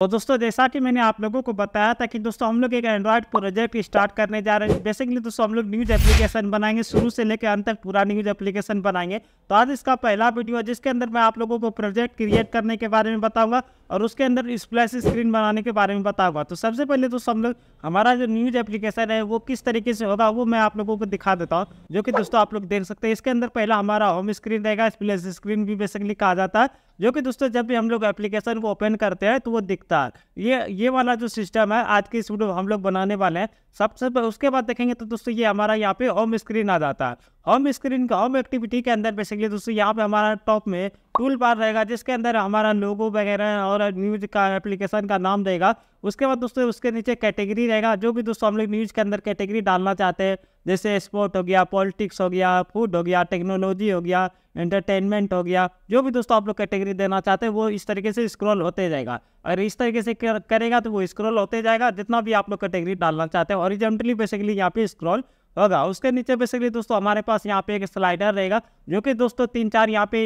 तो दोस्तों जैसा कि मैंने आप लोगों को बताया था कि दोस्तों हम लोग एक एंड्रॉयड प्रोजेक्ट स्टार्ट करने जा रहे हैं बेसिकली दोस्तों हम लोग न्यूज़ एप्लीकेशन बनाएंगे शुरू से लेकर अंत तक पूरा न्यूज़ एप्लीकेशन बनाएंगे तो आज इसका पहला वीडियो है जिसके अंदर मैं आप लोगों को प्रोजेक्ट क्रिएट करने के बारे में बताऊंगा और उसके अंदर स्प्लैश स्क्रीन बनाने के बारे में बताऊंगा तो सबसे पहले दोस्तों हम लोग हमारा जो न्यूज़ एप्लीकेशन है वो किस तरीके से होगा वो मैं आप लोगों को दिखा देता हूँ जो कि दोस्तों आप लोग देख सकते हैं इसके अंदर पहला हमारा होम स्क्रीन रहेगा स्प्लैश स्क्रीन भी बेसिकली कहा जाता है जो कि दोस्तों जब भी हम लोग एप्लीकेशन को ओपन करते हैं तो वो दिखता है ये ये वाला जो सिस्टम है आज की वीडियो हम लोग बनाने वाले हैं सबसे उसके बाद देखेंगे तो दोस्तों ये हमारा यहाँ पे होम स्क्रीन आ जाता है होम स्क्रीन का होम एक्टिविटी के अंदर बेसिकली दोस्तों यहाँ पे हमारा टॉप में टूल बार रहेगा जिसके अंदर हमारा लोगो वगैरह और न्यूज का एप्लीकेशन का नाम रहेगा उसके बाद दोस्तों उसके नीचे कैटेगरी रहेगा जो भी दोस्तों हम लोग न्यूज के अंदर कैटेगरी डालना चाहते हैं जैसे स्पोर्ट हो गया पॉलिटिक्स हो गया फूड हो गया टेक्नोलॉजी हो गया एंटरटेनमेंट हो गया जो भी दोस्तों आप लोग कैटेगरी देना चाहते हैं वो इस तरीके से स्क्रॉल होते जाएगा अगर इस तरीके से करेगा तो वो स्क्रॉल होते जाएगा जितना भी आप लोग कैटेगरी डालना चाहते हैं ऑरिजेंटली बेसिकली यहाँ पे स्क्रॉल होगा उसके नीचे बेसिकली दोस्तों हमारे पास यहाँ पे एक स्लाइडर रहेगा जो कि दोस्तों तीन चार यहाँ पे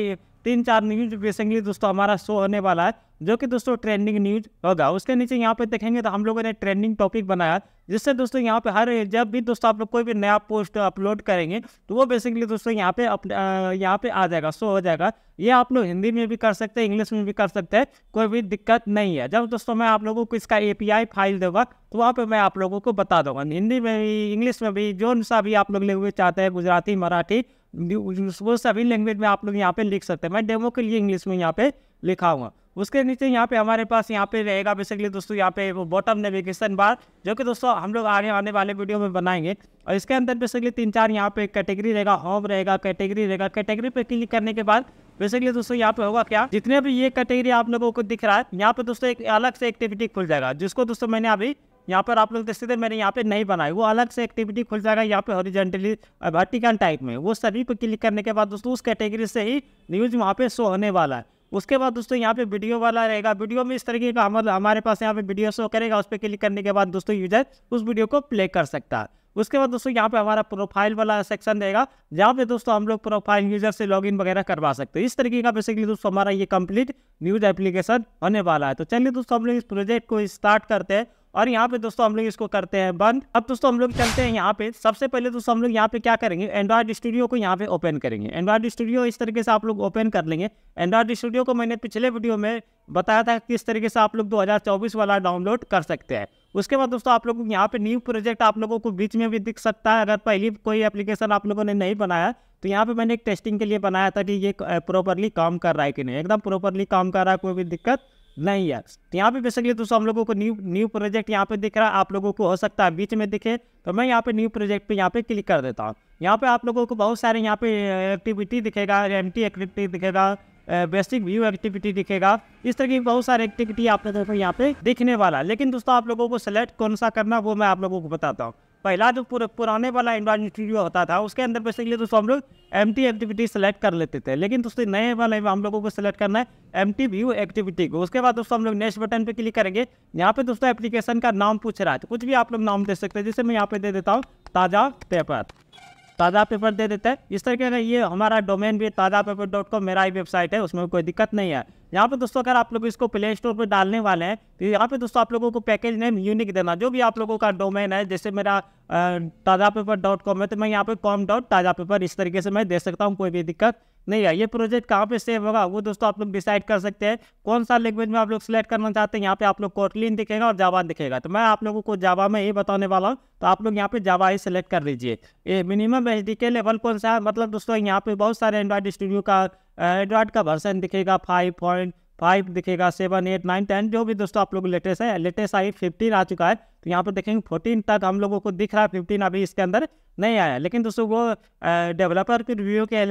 तीन चार न्यूज बेसिकली दोस्तों हमारा शो होने वाला है जो कि दोस्तों ट्रेंडिंग न्यूज होगा उसके नीचे यहाँ पे देखेंगे तो हम लोगों ने ट्रेंडिंग टॉपिक बनाया जिससे दोस्तों यहाँ पे हर जब भी दोस्तों आप लोग कोई भी नया पोस्ट अपलोड करेंगे तो वो बेसिकली दोस्तों यहाँ पे अपने यहाँ पे आ जाएगा शो हो जाएगा ये आप लोग हिंदी में भी कर सकते हैं इंग्लिश में भी कर सकते हैं कोई भी दिक्कत नहीं है जब दोस्तों मैं आप लोगों को इसका ए फाइल दूंगा तो वहाँ पर मैं आप लोगों को बता दूंगा हिंदी में भी इंग्लिश में भी जो सा भी आप लोग लेंगे चाहते हैं गुजराती मराठी वो सभी लैंग्वेज में आप लोग यहाँ पे लिख सकते हैं मैं डेमो के लिए इंग्लिश में यहाँ पे लिखा हुआ उसके नीचे यहाँ पे हमारे पास यहाँ पे रहेगा बेसिकली दोस्तों यहाँ पे वो बॉटम नेविगेशन बार जो कि दोस्तों हम लोग आने आने वाले वीडियो में बनाएंगे और इसके अंदर बेसिकली तीन चार यहाँ पे कैटेगरी रहेगा होम रहेगा कैटेगरी रहेगा कैटेगरी पे क्लिक करने के बाद बेसिकली दोस्तों यहाँ पे होगा क्या जितने भी ये कैटेगरी आप लोगों को दिख रहा है यहाँ पे दोस्तों एक अलग से एक्टिविटी खुल जाएगा जिसको दोस्तों मैंने अभी यहाँ पर आप लोग देख सकते हैं मैंने यहाँ पे नहीं बनाया वो अलग से एक्टिविटी खुल जाएगा यहाँ पे हॉरिजेंटली वर्टिकल टाइप में वो सभी पे क्लिक करने के बाद दोस्तों उस कैटेगरी से ही न्यूज़ वहाँ पे शो होने वाला है उसके बाद दोस्तों यहाँ पे वीडियो वाला रहेगा वीडियो में इस तरीके का हम हमारे पास यहाँ पे वीडियो शो करेगा उस पर क्लिक करने के बाद दोस्तों यूजर उस वीडियो को प्ले कर सकता है उसके बाद दोस्तों यहाँ पे हमारा प्रोफाइल वाला सेक्शन रहेगा जहाँ पे दोस्तों हम लोग प्रोफाइल यूजर से लॉगिन वगैरह करवा सकते हैं इस तरीके का बेसिकली दोस्तों हमारा ये कंप्लीट न्यूज एप्लीकेशन होने वाला है तो चलिए दोस्तों हम लोग इस प्रोजेक्ट को स्टार्ट करते हैं और यहाँ पे दोस्तों हम लोग इसको करते हैं बंद अब दोस्तों हम लोग चलते हैं यहाँ पे सबसे पहले दोस्तों हम लोग यहाँ पे क्या करेंगे एंड्रॉयड स्टूडियो को यहाँ पे ओपन करेंगे एंड्रॉयड स्टूडियो इस तरीके से आप लोग ओपन कर लेंगे एंड्रॉयड स्टूडियो को मैंने पिछले वीडियो में बताया था किस तरीके से आप लोग दो वाला डाउनलोड कर सकते हैं उसके बाद दोस्तों आप लोग यहाँ पे न्यू प्रोजेक्ट आप लोगों को बीच में भी दिख सकता है अगर पहली कोई एप्लीकेशन आप लोगों ने नहीं बनाया तो यहाँ पे मैंने एक टेस्टिंग के लिए बनाया था कि ये प्रॉपरली काम कर रहा है कि नहीं एकदम प्रॉपरली काम कर रहा है कोई भी दिक्कत नहीं यार तो यहाँ पे बेसिकली दोस्तों हम लोगों को न्यू न्यू प्रोजेक्ट यहाँ पे दिख रहा है आप लोगों को हो सकता है बीच में दिखे तो मैं यहाँ पे न्यू प्रोजेक्ट पे यहाँ पे क्लिक कर देता हूँ यहाँ पे आप लोगों को बहुत सारे यहाँ पे एक्टिविटी दिखेगा एम एक्टिविटी दिखेगा बेसिक व्यू एक्टिविटी दिखेगा इस तरह की बहुत सारी एक्टिविटी आप लोगों को यहाँ पे दिखने वाला लेकिन दोस्तों आप लोगों को सेलेक्ट कौन सा करना वो मैं आप लोगों को बताता हूँ पहला जो पुर, पुराने वाला एडवांस इंटरव्यू होता था उसके अंदर बेसिकली दोस्तों हम लोग एम टी एक्टिविटी सेलेक्ट कर लेते थे लेकिन दोस्तों नए वाले हम लोगों को सिलेक्ट करना है एम टी व्यू एक्टिविटी को उसके बाद दोस्तों हम लोग नेक्स्ट बटन पे क्लिक करेंगे यहाँ पे दोस्तों एप्लीकेशन का नाम पूछ रहा है तो कुछ भी आप लोग नाम दे सकते हैं जैसे मैं यहाँ पे दे देता हूँ ताज़ा पेपर ताज़ा पेपर दे देता है इस तरीके का ये हमारा डोमेन भी ताज़ा पेपर डॉट कॉम मेरा ही वेबसाइट है उसमें कोई दिक्कत नहीं है यहाँ पे दोस्तों अगर आप लोग इसको प्ले स्टोर पर डालने वाले हैं तो यहाँ पे दोस्तों आप लोगों को पैकेज नेम यूनिक देना जो भी आप लोगों का डोमेन है जैसे मेरा ताज़ा पेपर डॉट कॉम है तो मैं यहाँ पे कॉम डॉट ताज़ा पेपर इस तरीके से मैं दे सकता हूँ कोई भी दिक्कत नहीं है ये प्रोजेक्ट कहाँ पे सेव होगा वो दोस्तों आप लोग डिसाइड कर सकते हैं कौन सा लैंग्वेज में आप लोग सेलेक्ट करना चाहते हैं यहाँ पे आप लोग कोटलिन दिखेगा और जावा दिखेगा तो मैं आप लोगों को जावा में ही बताने वाला हूँ तो आप लोग यहाँ पे जावा ही सेलेक्ट कर लीजिए ये मिनिमम एच लेवल कौन सा है मतलब दोस्तों यहाँ पे बहुत सारे एंड्रॉइड स्टूडियो का एंड्रॉयड का वर्सन दिखेगा फाइव पॉइंट फाइव दिखेगा सेवन एट नाइन टेन जो भी दोस्तों आप लोग लेटेस्ट है लेटेस्ट आई फिफ्टीन आ चुका है तो यहाँ पर देखेंगे फोर्टीन तक हम लोगों को दिख रहा है फिफ्टीन अभी इसके अंदर नहीं आया लेकिन दोस्तों वो डेवलपर के रिव्यू के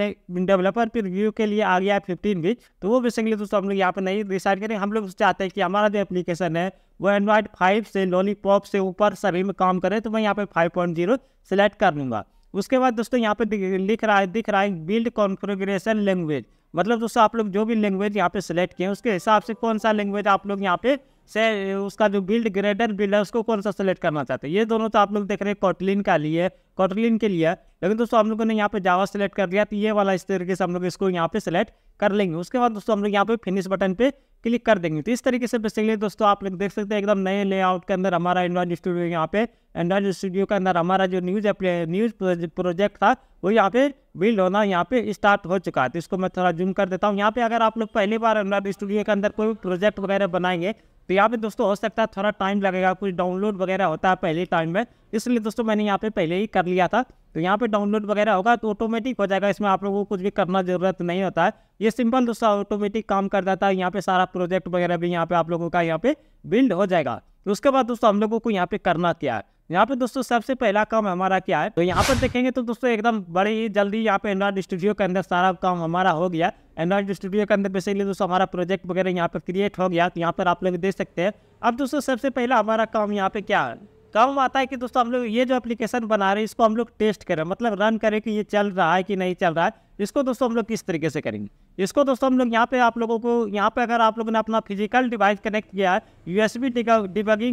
डेवलपर के रिव्यू के लिए आ गया है फिफ्टीन भी तो वो बेसिकली दोस्तों हम लोग यहाँ पर नहीं डिसाइड करें हम लोग चाहते हैं कि हमारा जो एप्लीकेशन है वो एंड्रॉयड फाइव से लोली से ऊपर सभी में काम करें तो मैं यहाँ पर फाइव पॉइंट जीरो सेलेक्ट कर लूँगा उसके बाद दोस्तों यहाँ पे लिख रहा है दिख रहा है बिल्ड कॉन्फ्रिग्रेशन लैंग्वेज मतलब दोस्तों आप लोग जो भी लैंग्वेज यहाँ पे सिलेक्ट किए हैं उसके हिसाब से कौन सा लैंग्वेज आप लोग यहाँ पे से उसका जो बिल्ड ग्रेडर बिल्ड है उसको कौन सा सेलेक्ट करना चाहते हैं ये दोनों तो आप लोग देख रहे हैं कॉटलिन का लिए कॉटलिन के लिए लेकिन दोस्तों हम लोगों ने यहाँ पे जावा सेलेक्ट कर लिया तो ये वाला इस तरीके से हम लोग इसको यहाँ पे सेलेक्ट कर लेंगे उसके बाद दोस्तों हम लोग यहाँ पे फिनिश बटन पे क्लिक कर देंगे तो इस तरीके से बेसिकली दोस्तों आप लोग देख सकते हैं एकदम नए लेआउट के अंदर हमारा एंड्रॉइड स्टूडियो यहाँ पे एंड्रॉइड स्टूडियो के अंदर हमारा जो न्यूज न्यूज प्रोजेक्ट था वो यहाँ पे बिल्ड होना यहाँ पे स्टार्ट हो चुका है तो इसको मैं थोड़ा जूम कर देता हूँ यहाँ पे अगर आप लोग पहली बार एंड्रॉइड स्टूडियो के अंदर कोई प्रोजेक्ट वगैरह बनाएंगे तो यहाँ पे दोस्तों हो सकता है थोड़ा टाइम लगेगा कुछ डाउनलोड वगैरह होता है पहले टाइम में इसलिए दोस्तों मैंने यहाँ पे पहले ही कर लिया था तो यहाँ पे डाउनलोड वगैरह होगा तो ऑटोमेटिक हो जाएगा इसमें आप लोगों को कुछ भी करना जरूरत नहीं होता है ये सिंपल दोस्तों ऑटोमेटिक काम कर जाता है यहाँ पे सारा प्रोजेक्ट वगैरह भी यहाँ पे आप लोगों का यहाँ पे बिल्ड हो जाएगा तो उसके बाद दोस्तों हम लोगों को यहाँ पे करना क्या है यहाँ पे दोस्तों सबसे पहला काम हमारा क्या है तो यहाँ पर देखेंगे तो दोस्तों एकदम बड़े ही जल्दी यहाँ पे एंड्रॉइड स्टूडियो के अंदर सारा काम हमारा हो गया एंड्रॉइड स्टूडियो के अंदर बेसिकली दोस्तों हमारा प्रोजेक्ट वगैरह यहाँ पर क्रिएट हो गया तो यहाँ पर आप लोग देख सकते हैं अब दोस्तों सबसे पहला हमारा काम यहाँ पे क्या है तो हम आता है कि दोस्तों हम लोग ये जो एप्लीकेशन बना रहे हैं इसको हम लोग टेस्ट करें मतलब रन करें कि ये चल रहा है कि नहीं चल रहा है इसको दोस्तों हम लोग किस तरीके से करेंगे इसको दोस्तों हम लोग यहाँ पे आप लोगों को यहाँ पे अगर आप लोगों ने अपना फिजिकल डिवाइस कनेक्ट किया है यू एस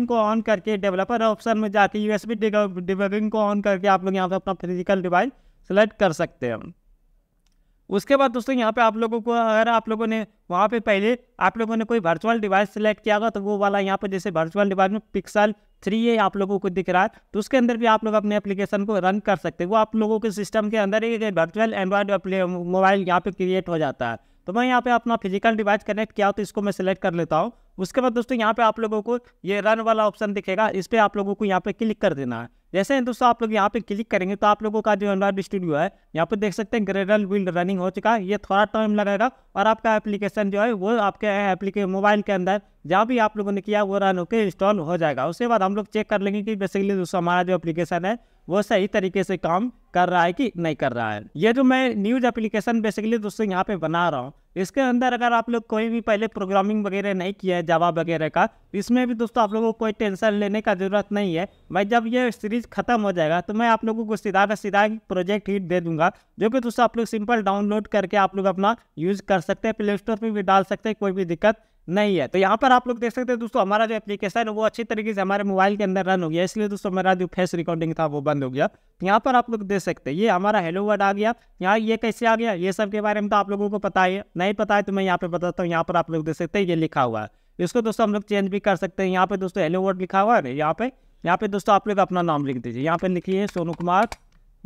को ऑन करके डेवलपर ऑप्शन में जाके यू एस को ऑन करके आप लोग यहाँ पर अपना फिजिकल डिवाइस सेलेक्ट कर सकते हैं उसके बाद दोस्तों यहाँ पे आप लोगों को अगर आप लोगों ने वहाँ पे पहले आप लोगों ने कोई वर्चुअल डिवाइस सेलेक्ट किया होगा तो वो वाला यहाँ पे जैसे वर्चुअल डिवाइस में पिक्सल थ्री ए आप लोगों को दिख रहा है तो उसके अंदर भी आप लोग अपने एप्लीकेशन को रन कर सकते हैं वो आप लोगों के सिस्टम के अंदर एक वर्चुअल एंड्रॉयड मोबाइल यहाँ पर क्रिएट हो जाता है तो मैं यहाँ पर अपना फिजिकल डिवाइस कनेक्ट किया तो इसको मैं सिलेक्ट कर लेता हूँ उसके बाद दोस्तों यहाँ पे आप लोगों को ये रन वाला ऑप्शन दिखेगा इस पर आप लोगों को यहाँ पर क्लिक कर देना है जैसे दोस्तों आप लोग यहाँ पे क्लिक करेंगे तो आप लोगों का जो एंड्रॉइड स्टूडियो है यहाँ पे देख सकते हैं ग्रेडल विल रनिंग हो चुका है ये थोड़ा टाइम लगेगा और आपका एप्लीकेशन जो है वो आपके एप्लीके मोबाइल के अंदर जहाँ भी आप लोगों ने किया वो रन होकर इंस्टॉल हो जाएगा उसके बाद हम लोग चेक कर लेंगे कि बेसिकली दोस्तों हमारा जो एप्लीकेशन है वो सही तरीके से काम कर रहा है कि नहीं कर रहा है ये जो मैं न्यूज एप्लीकेशन बेसिकली दोस्तों यहाँ पे बना रहा हूँ इसके अंदर अगर आप लोग कोई भी पहले प्रोग्रामिंग वगैरह नहीं किया है जवाब वगैरह का इसमें भी दोस्तों आप लोगों को कोई टेंशन लेने का ज़रूरत नहीं है भाई जब ये सीरीज ख़त्म हो जाएगा तो मैं आप लोगों को सीधा का सीधा प्रोजेक्ट हीट दे दूंगा जो कि दोस्तों आप लोग सिंपल डाउनलोड करके आप लोग अपना यूज़ कर सकते हैं प्ले स्टोर पर भी डाल सकते हैं कोई भी दिक्कत नहीं है तो यहाँ पर आप लोग देख सकते हैं दोस्तों हमारा जो एप्लीकेशन है वो अच्छी तरीके से हमारे मोबाइल के अंदर रन हो गया इसलिए दोस्तों मेरा जो फेस रिकॉर्डिंग था वो बंद हो गया तो यहाँ पर आप लोग देख सकते हैं ये हमारा हेलो वर्ड आ गया यहाँ ये कैसे आ गया ये सब के बारे में तो आप लोगों को पता है नहीं पता है तो मैं यहाँ पर बताता हूँ यहाँ पर आप लोग देख सकते हैं ये लिखा हुआ है इसको दोस्तों हम लोग चेंज भी कर सकते हैं यहाँ पर दोस्तों हेलो वर्ड लिखा हुआ है यहाँ पे यहाँ पे दोस्तों आप लोग अपना नाम लिख दीजिए यहाँ पर लिखिए सोनू कुमार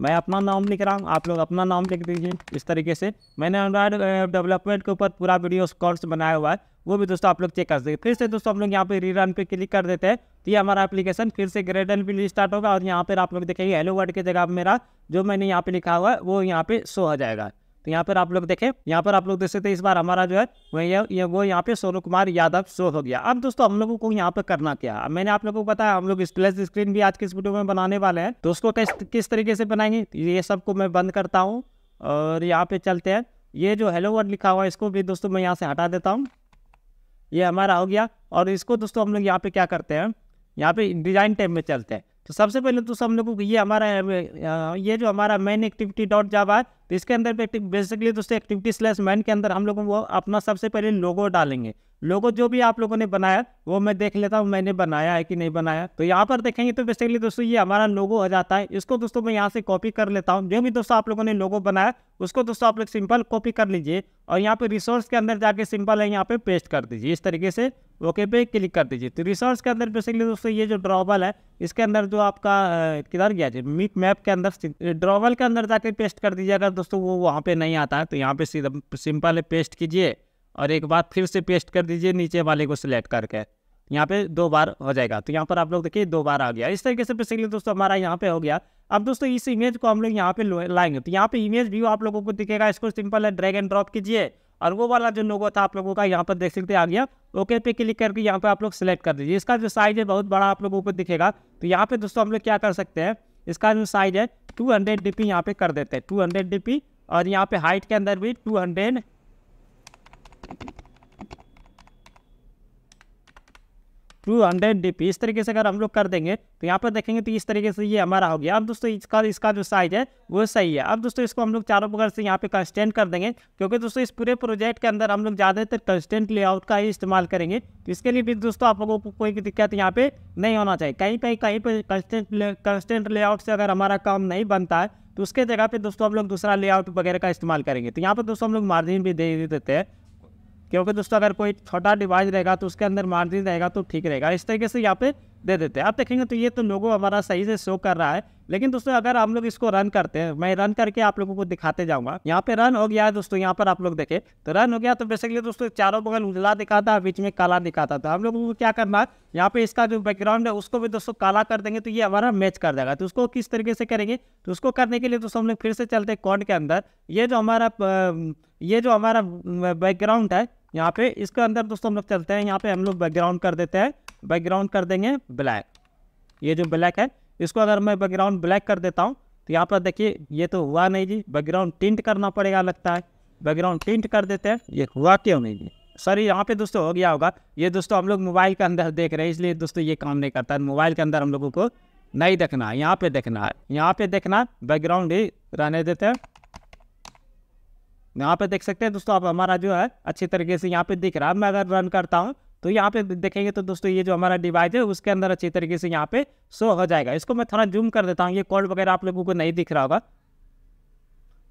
मैं अपना नाम लिख रहा हूँ आप लोग अपना नाम लिख दीजिए इस तरीके से मैंने एंड्रॉयड डेवलपमेंट के ऊपर पूरा वीडियो कॉर्स बनाया हुआ है वो भी दोस्तों आप लोग चेक कर सकते फिर से दोस्तों आप लोग यहाँ पे रीरन पे क्लिक कर देते हैं तो ये हमारा एप्लीकेशन फिर से ग्रेडल भी स्टार्ट होगा और यहाँ पर आप लोग देखेंगे हेलो वर्ड की जगह मेरा जो मैंने यहाँ पे लिखा हुआ है वो यहाँ पर शो हो जाएगा तो यहाँ पर आप लोग देखें यहाँ पर आप लोग देख सकते हैं इस बार हमारा जो है वही ये वो यहाँ पे सोनू कुमार यादव शो हो गया अब दोस्तों हम लोगों को यहाँ पर करना क्या है मैंने आप लोगों को बताया हम लोग स्प्लेस स्क्रीन भी आज के इस वीडियो में बनाने वाले हैं तो उसको किस किस तरीके से बनाएंगे ये सबको मैं बंद करता हूँ और यहाँ पे चलते हैं ये जो हेलो वर्ड लिखा हुआ है इसको भी दोस्तों मैं यहाँ से हटा देता हूँ ये हमारा हो गया और इसको दोस्तों हम लोग यहाँ पे क्या करते हैं यहाँ पे डिजाइन टाइप में चलते हैं तो सबसे पहले तो सब लोगों को ये हमारा ये जो हमारा मेन एक्टिविटी डॉट जावा है तो इसके अंदर बेसिकली दोस्तों एक्टिविटी स्लैस मैन के अंदर हम लोगों को अपना सबसे पहले लोगो डालेंगे लोगो जो भी आप लोगों ने बनाया वो मैं देख लेता हूँ मैंने बनाया है कि नहीं बनाया तो यहाँ पर देखेंगे तो बेसिकली दोस्तों ये हमारा लोगो आ जाता है इसको दोस्तों मैं यहाँ से कॉपी कर लेता हूँ जो भी दोस्तों आप लोगों ने लोगो बनाया उसको दोस्तों आप लोग सिंपल कॉपी कर लीजिए और यहाँ पे रिसोर्स के अंदर जाके सिंपल है यहाँ पे पेस्ट कर दीजिए इस तरीके से ओके पे क्लिक कर दीजिए तो रिसोर्स के अंदर बेसिकली दोस्तों ये जो ड्रॉबल है इसके अंदर जो आपका किधर गया जी मीट मैप के अंदर ड्रॉबल के अंदर जाके पेस्ट कर दीजिए अगर दोस्तों वो वहाँ पे नहीं आता है तो यहाँ पे सीधा सिंपल पेस्ट कीजिए और एक बार फिर से पेस्ट कर दीजिए नीचे वाले को सिलेक्ट करके यहाँ पे दो बार हो जाएगा तो यहाँ पर आप लोग देखिए दो बार आ गया इस तरीके से बेसिकली दोस्तों हमारा यहाँ पे हो गया अब दोस्तों इस इमेज को हम लोग यहाँ पे लाएंगे तो यहाँ पे इमेज व्यू आप लोगों को दिखेगा इसको सिंपल है ड्रैग एंड ड्रॉप कीजिए और वो वाला जो लोगो था आप लोगों का यहाँ पर देख सकते आ गया ओके पे क्लिक करके यहाँ पे आप लोग सेलेक्ट कर दीजिए इसका जो साइज है बहुत बड़ा आप लोगों को दिखेगा तो यहाँ पे दोस्तों हम लोग क्या कर सकते हैं इसका जो साइज है टू हंड्रेड यहाँ पे कर देते हैं टू हंड्रेड और यहाँ पे हाइट के अंदर भी two hundred two hundred D P इस तरीके से अगर हम लोग कर देंगे तो यहाँ पर देखेंगे तो इस तरीके से ये हमारा हो गया अब दोस्तों इसका इसका जो साइज है वो सही है अब दोस्तों इसको हम लोग चारों बगल से यहाँ पे कंस्टेंट कर देंगे क्योंकि दोस्तों इस पूरे प्रोजेक्ट के अंदर हम लोग ज़्यादातर कंस्टेंट लेआउट का ही इस्तेमाल करेंगे तो इसके लिए भी दोस्तों आप लोगों को कोई दिक्कत यहाँ पर नहीं होना चाहिए कहीं कहीं कहीं पर कंस्टेंट कंस्टेंट लेआउट से अगर हमारा काम नहीं बनता है तो उसके जगह पर दोस्तों हम लोग दूसरा लेआउट वगैरह का इस्तेमाल करेंगे तो यहाँ पर दोस्तों हम लोग मार्जिन भी दे देते हैं क्योंकि दोस्तों अगर कोई छोटा डिवाइस रहेगा तो उसके अंदर मार्जिन रहेगा तो ठीक रहेगा इस तरीके से यहाँ पे दे देते हैं आप देखेंगे तो ये तो लोगो हमारा सही से शो कर रहा है लेकिन दोस्तों अगर हम लोग इसको रन करते हैं मैं रन करके आप लोगों को दिखाते जाऊंगा यहाँ पे रन हो गया है दोस्तों यहाँ पर आप लोग देखे तो रन हो गया तो बेसिकली दोस्तों चारों बगल उजला दिखाता है बीच में काला दिखाता था हम तो लोगों को क्या करना है यहाँ पे इसका जो बैकग्राउंड है उसको भी दोस्तों काला कर देंगे तो ये हमारा मैच कर देगा तो उसको किस तरीके से करेंगे तो उसको करने के लिए दोस्तों हम लोग फिर से चलते हैं के अंदर ये जो हमारा ये जो हमारा बैकग्राउंड है यहाँ पे इसके अंदर दोस्तों हम लोग चलते हैं यहाँ पे हम लोग बैकग्राउंड कर देते हैं बैकग्राउंड कर देंगे ब्लैक ये जो ब्लैक है इसको अगर मैं बैकग्राउंड ब्लैक कर देता हूँ तो यहाँ पर देखिए ये तो हुआ नहीं जी बैकग्राउंड टिंट करना पड़ेगा लगता है बैकग्राउंड टिंट कर देते हैं ये हुआ क्यों नहीं जी सॉरी यहाँ पे दोस्तों हो गया होगा ये दोस्तों हम लोग मोबाइल के अंदर देख रहे हैं इसलिए दोस्तों ये काम नहीं करता है मोबाइल के अंदर हम लोगों को नहीं देखना है यहाँ पे देखना है यहाँ पे देखना बैकग्राउंड ही रहने देते हैं यहाँ पे देख सकते हैं दोस्तों आप हमारा जो है अच्छी तरीके से यहाँ पे दिख रहा है मैं अगर रन करता हूँ तो यहाँ पे देखेंगे तो दोस्तों ये जो हमारा डिवाइस है उसके अंदर अच्छी तरीके से यहाँ पे शो हो जाएगा इसको मैं थोड़ा जूम कर देता हूँ ये कॉल वगैरह आप लोगों को नहीं दिख रहा होगा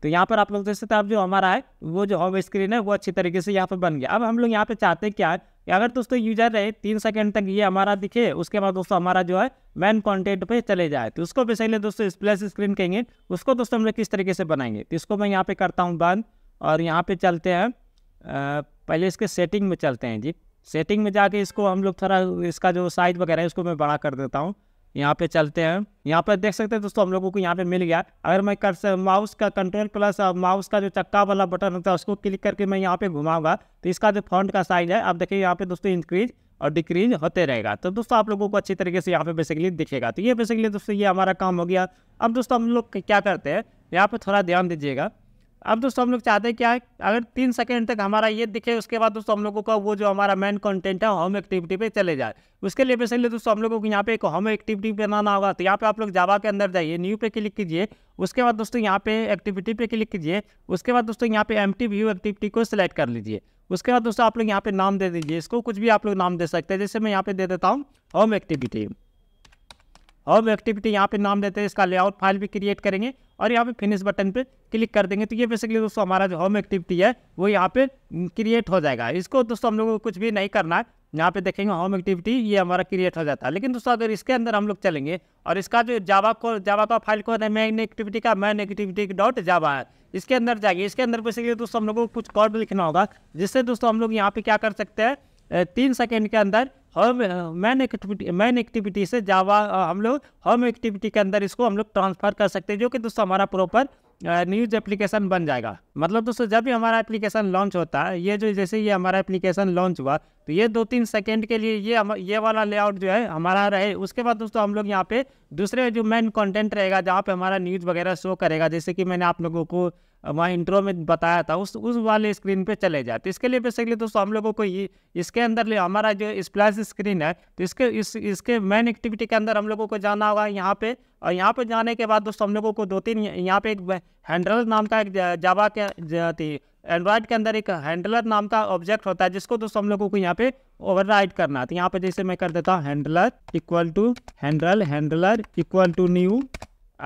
तो यहाँ पर आप लोग देख सकते हैं जो हमारा है वो जो होम स्क्रीन है वो अच्छी तरीके से यहाँ पर बन गया अब हम लोग यहाँ पे चाहते हैं क्या है अगर दोस्तों यूजर रहे तीन सेकंड तक ये हमारा दिखे उसके बाद दोस्तों हमारा जो है मेन कंटेंट पे चले जाए तो उसको बेसिकली दोस्तों स्प्लेस स्क्रीन कहेंगे उसको दोस्तों हम लोग किस तरीके से बनाएंगे तो इसको मैं यहाँ पे करता हूँ बंद और यहाँ पे चलते हैं पहले इसके सेटिंग में चलते हैं जी सेटिंग में जाके इसको हम लोग थोड़ा इसका जो साइज वगैरह है उसको मैं बड़ा कर देता हूँ यहाँ पे चलते हैं यहाँ पर देख सकते हैं दोस्तों हम लोगों को यहाँ पे मिल गया अगर मैं कर माउस का कंट्रोल प्लस माउस का जो चक्का वाला बटन होता है उसको क्लिक करके मैं यहाँ पे घुमाऊंगा तो इसका जो फ्रंट का साइज है आप देखिए यहाँ पे दोस्तों इंक्रीज और डिक्रीज होते रहेगा तो दोस्तों आप लोगों को अच्छी तरीके से यहाँ पे बेसिकली दिखेगा तो ये बेसिकली दोस्तों ये हमारा काम हो गया अब दोस्तों हम लोग क्या करते हैं यहाँ पर थोड़ा ध्यान दीजिएगा अब दोस्तों हम लोग चाहते हैं क्या अगर तीन सेकेंड तक हमारा ये दिखे उसके बाद दोस्तों हम लोगों का वो जो हमारा मेन कंटेंट है होम एक्टिविटी पे चले जाए उसके लिए बेसिकली दोस्तों हम लोगों को यहाँ पे एक होम एक्टिविटी बनाना होगा तो यहाँ पे आप लोग जावा के अंदर जाइए न्यू पे क्लिक कीजिए उसके बाद दोस्तों यहाँ पे एक्टिविटी पे क्लिक कीजिए उसके बाद दोस्तों यहाँ पे एम व्यू एक्टिविटी को सिलेक्ट कर लीजिए उसके बाद दोस्तों आप लोग यहाँ पे नाम दे दीजिए इसको कुछ भी आप लोग नाम दे सकते हैं जैसे मैं यहाँ पे दे देता हूँ होम एक्टिविटी होम एक्टिविटी यहाँ पे नाम देते हैं इसका लेआउट फाइल भी क्रिएट करेंगे और यहाँ पे फिनिश बटन पे क्लिक कर देंगे तो ये बेसिकली दोस्तों हमारा जो होम एक्टिविटी है वो यहाँ पे क्रिएट हो जाएगा इसको दोस्तों हम लोगों को कुछ भी नहीं करना है यहाँ पे देखेंगे होम एक्टिविटी ये हमारा क्रिएट हो जाता है लेकिन दोस्तों अगर इसके अंदर हम लोग चलेंगे और इसका जो जावा को जावा का फाइल को मैन एक्टिविटी का मैन एक्टिविटी डॉट जावा है इसके अंदर जाएगी इसके अंदर बेसिकली दोस्तों हम लोगों को कुछ कोड लिखना होगा जिससे दोस्तों हम लोग यहाँ पे क्या कर सकते हैं तीन सेकेंड के अंदर home main activity main activity से जावा हम लोग होम एक्टिविटी के अंदर इसको हम लोग ट्रांसफ़र कर सकते हैं जो कि दोस्तों हमारा प्रॉपर न्यूज़ एप्लीकेशन बन जाएगा मतलब दोस्तों जब भी हमारा एप्लीकेशन लॉन्च होता है ये जो जैसे ये हमारा एप्लीकेशन लॉन्च हुआ तो ये दो तीन सेकेंड के लिए ये ये वाला लेआउट जो है हमारा रहे उसके बाद दोस्तों हम लोग यहाँ पे दूसरे जो मेन कंटेंट रहेगा जहाँ पे हमारा न्यूज़ वगैरह शो करेगा जैसे कि मैंने आप लोगों को वहाँ इंट्रो में बताया था उस उस वाले स्क्रीन पे चले जाते इसके लिए बेसिकली दोस्तों हम लोगों को ये इसके अंदर हमारा जो स्प्लैश स्क्रीन है तो इसके इस इसके मेन एक्टिविटी के अंदर हम लोगों को जाना होगा यहाँ पे और यहाँ पे जाने के बाद दोस्तों हम लोगों को दो तीन यहाँ पे एक हैंडलर नाम का एक जावा के एंड्रॉयड के अंदर एक हैंडलर नाम का ऑब्जेक्ट होता है जिसको दोस्तों हम लोगों को यहाँ पे ओवर करना है तो यहाँ पे जैसे मैं कर देता हूँ handler equal to handle handler equal to new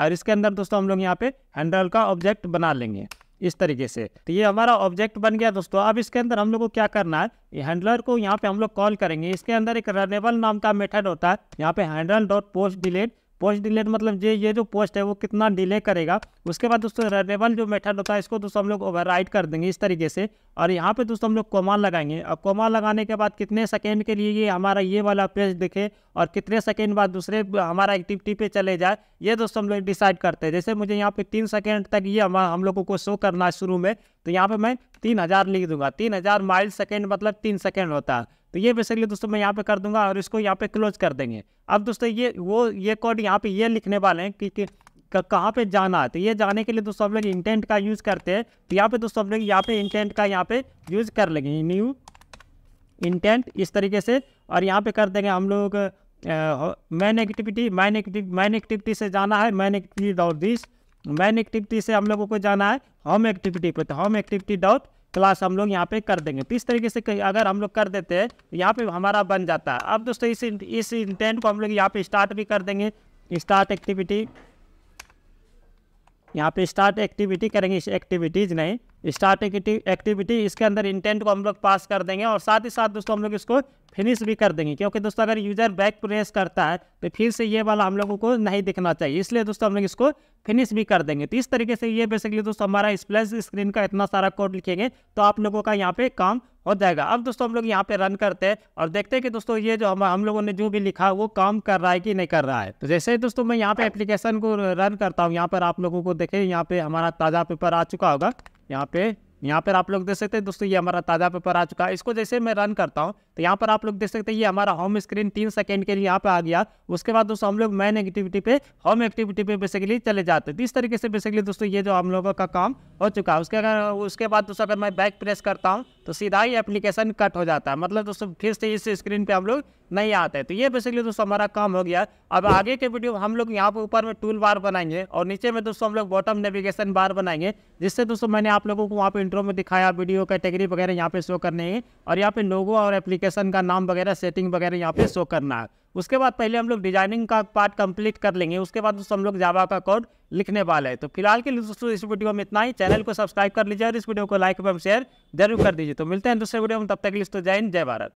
और इसके अंदर दोस्तों हम लोग यहाँ पे हैंडल का ऑब्जेक्ट बना लेंगे इस तरीके से तो ये हमारा ऑब्जेक्ट बन गया दोस्तों अब इसके अंदर हम लोग को क्या करना है ये हैंडलर को यहाँ पे हम लोग कॉल करेंगे इसके अंदर एक रनेबल नाम का मेथड होता है यहाँ पे handle dot post delayed post delayed मतलब ये ये जो पोस्ट है वो कितना डिले करेगा उसके बाद दोस्तों रनेबल जो मेथड होता है इसको दोस्तों हम लोग ओवर कर देंगे इस तरीके से और यहाँ पे दोस्तों हम लोग कोमा लगाएंगे और कोमा लगाने के बाद कितने सेकेंड के लिए ये हमारा ये वाला पेज दिखे और कितने सेकेंड बाद दूसरे हमारा एक्टिविटी पे चले जाए ये दोस्तों हम लोग डिसाइड करते हैं जैसे मुझे यहाँ पे तीन सेकेंड तक ये हम हम लोगों को शो करना है शुरू में तो यहाँ पे मैं तीन हज़ार लिख दूंगा तीन हज़ार माइल सेकेंड मतलब तीन सेकेंड होता है तो ये बेसिकली दोस्तों मैं यहाँ पे कर दूंगा और इसको यहाँ पे क्लोज कर देंगे अब दोस्तों ये वो ये कोड यहाँ पे ये लिखने वाले हैं कि, कि कहाँ पे जाना है तो ये जाने के लिए दोस्तों हम लोग इंटेंट का यूज़ करते हैं तो यहाँ पे दोस्तों हम लोग यहाँ पे इंटेंट का यहाँ पे यूज़ कर लेंगे न्यू इंटेंट इस तरीके से और यहाँ पे कर देंगे हम लोग main activity main active main activity से जाना है main activity dot this main activity से हम लोगों को जाना है होम एक्टिविटी पर तो होम एक्टिविटी डॉट क्लास हम लोग यहाँ पे कर देंगे तो इस तरीके से अगर हम लोग कर देते हैं तो यहाँ पे हमारा बन जाता है अब दोस्तों इस इस इंटेंट को हम लोग यहाँ पे स्टार्ट भी कर देंगे स्टार्ट एक्टिविटी यहाँ पे स्टार्ट एक्टिविटी करेंगे इस एक्टिविटीज़ नहीं स्टार्ट एक्टिविटी इसके अंदर इंटेंट को हम लोग पास कर देंगे और साथ ही साथ दोस्तों हम लोग इसको फिनिश भी कर देंगे क्योंकि दोस्तों अगर यूज़र बैक प्रेस करता है तो फिर से ये वाला हम लोगों को नहीं दिखना चाहिए इसलिए दोस्तों हम लोग इसको फिनिश भी कर देंगे तो इस तरीके से ये बेसिकली दोस्तों हमारा स्प्लेस स्क्रीन का इतना सारा कोड लिखेंगे तो आप लोगों का यहाँ पे काम हो जाएगा अब दोस्तों हम लोग यहाँ पे रन करते हैं और देखते हैं कि दोस्तों ये जो हम हम लोगों ने जो भी लिखा है वो काम कर रहा है कि नहीं कर रहा है तो जैसे ही दोस्तों मैं यहाँ पे एप्लीकेशन को रन करता हूँ यहाँ पर आप लोगों को देखें यहाँ पे हमारा ताज़ा पेपर आ चुका होगा यहाँ पे यहाँ पर आप लोग देख सकते हैं दोस्तों ये हमारा ताज़ा पेपर आ चुका है इसको जैसे मैं रन करता हूँ तो यहाँ पर आप लोग देख सकते हैं ये हमारा होम स्क्रीन तीन सेकेंड के लिए यहाँ पे आ गया उसके बाद दोस्तों हम लोग मेन एक्टिविटी पे होम एक्टिविटी पे बेसिकली चले जाते हैं तो इस तरीके से बेसिकली दोस्तों ये जो हम लोगों का काम हो चुका है उसके अगर उसके बाद दोस्तों अगर मैं बैक प्रेस करता हूँ तो सीधा ही एप्लीकेशन कट हो जाता है मतलब दोस्तों फिर से इस स्क्रीन पर हम लोग नहीं आते तो ये बेसिकली दोस्तों हमारा काम हो गया अब हम्म। आगे के वीडियो हम लोग यहाँ पर ऊपर में टूल बार बनाएंगे और नीचे में दोस्तों हम लोग बॉटम नेविगेशन बार बनाएंगे जिससे दोस्तों मैंने आप लोगों को वहाँ पर इंट्रो में दिखाया वीडियो कैटेगरी वगैरह यहाँ पे शो करने हैं और यहाँ पे लोगो और एप्लीकेशन का नाम वगैरह सेटिंग वगैरह यहाँ पे शो करना है उसके बाद पहले हम लोग डिजाइनिंग का पार्ट कंप्लीट कर लेंगे उसके बाद उस हम लोग जावा का कोड लिखने वाले हैं तो फिलहाल के लिए दोस्तों इस वीडियो में इतना ही चैनल को सब्सक्राइब कर लीजिए और इस वीडियो को लाइक एवं शेयर जरूर कर दीजिए तो मिलते हैं दूसरे वीडियो में तब तक लिस्ट जय हिंद जय भारत